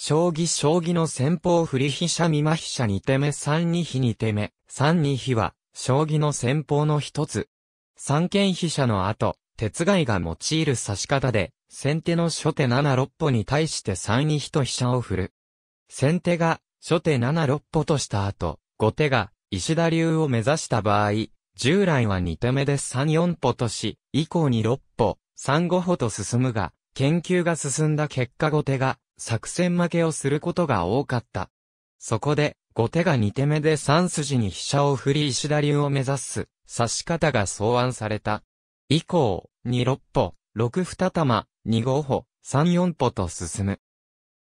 将棋将棋の先方振り飛車見ま飛車二手目三二飛二手目、三二飛は、将棋の先方の一つ。三剣飛車の後、鉄外が用いる指し方で、先手の初手七六歩に対して三二飛と飛車を振る。先手が、初手七六歩とした後、後手が、石田流を目指した場合、従来は二手目で三四歩とし、以降に六歩、三五歩と進むが、研究が進んだ結果後手が、作戦負けをすることが多かった。そこで、後手が2手目で3筋に飛車を振り石田流を目指す、指し方が草案された。以降、2六歩、6二玉、2五歩、3四歩と進む。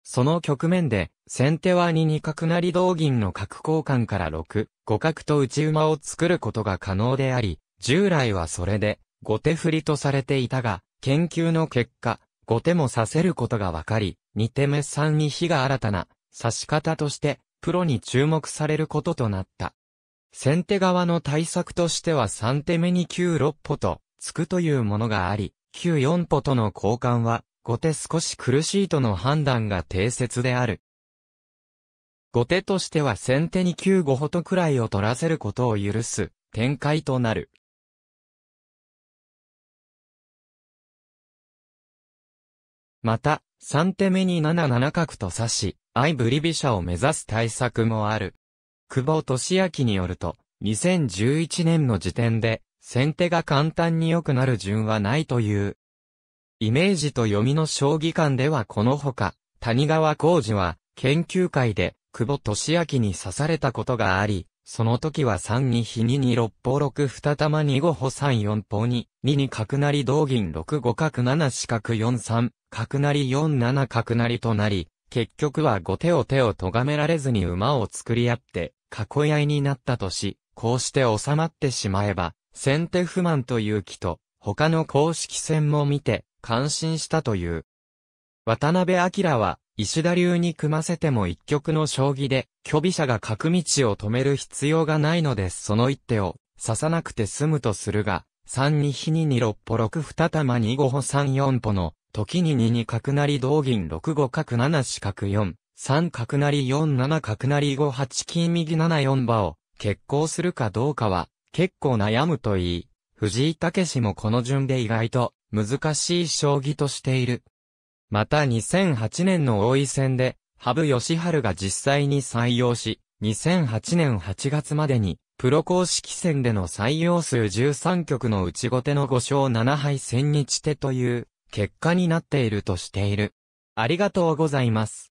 その局面で、先手は2二角成同銀の角交換から6、五角と内馬を作ることが可能であり、従来はそれで、後手振りとされていたが、研究の結果、後手も指せることが分かり、2手目3に比が新たな指し方としてプロに注目されることとなった。先手側の対策としては3手目に9 6歩と突くというものがあり、9 4歩との交換は後手少し苦しいとの判断が定説である。後手としては先手に9 5歩とくらいを取らせることを許す展開となる。また、3手目に7七角と指し、相振り飛車を目指す対策もある。久保俊明によると、2011年の時点で、先手が簡単に良くなる順はないという。イメージと読みの将棋館ではこのほか、谷川浩二は、研究会で、久保俊明に刺されたことがあり、その時は3に比2に六方六二玉2五歩3四歩二、2に角なり同銀6五角7四角4三、角なり4七角なりとなり、結局は後手を手を咎められずに馬を作り合って、囲い合いになったとし、こうして収まってしまえば、先手不満という気と、他の公式戦も見て、感心したという。渡辺明は、石田流に組ませても一局の将棋で、虚備者が角道を止める必要がないのでその一手を刺さなくて済むとするが、3に比2二6歩6二玉2五歩3四歩の、時に2二角なり同銀6五角7四角4、3角なり4七角なり5八金右7四馬を、決行するかどうかは、結構悩むといい、藤井武もこの順で意外と難しい将棋としている。また2008年の王位戦で、羽生ハルが実際に採用し、2008年8月までに、プロ公式戦での採用数13局の内ち後手の5勝7敗千日手という結果になっているとしている。ありがとうございます。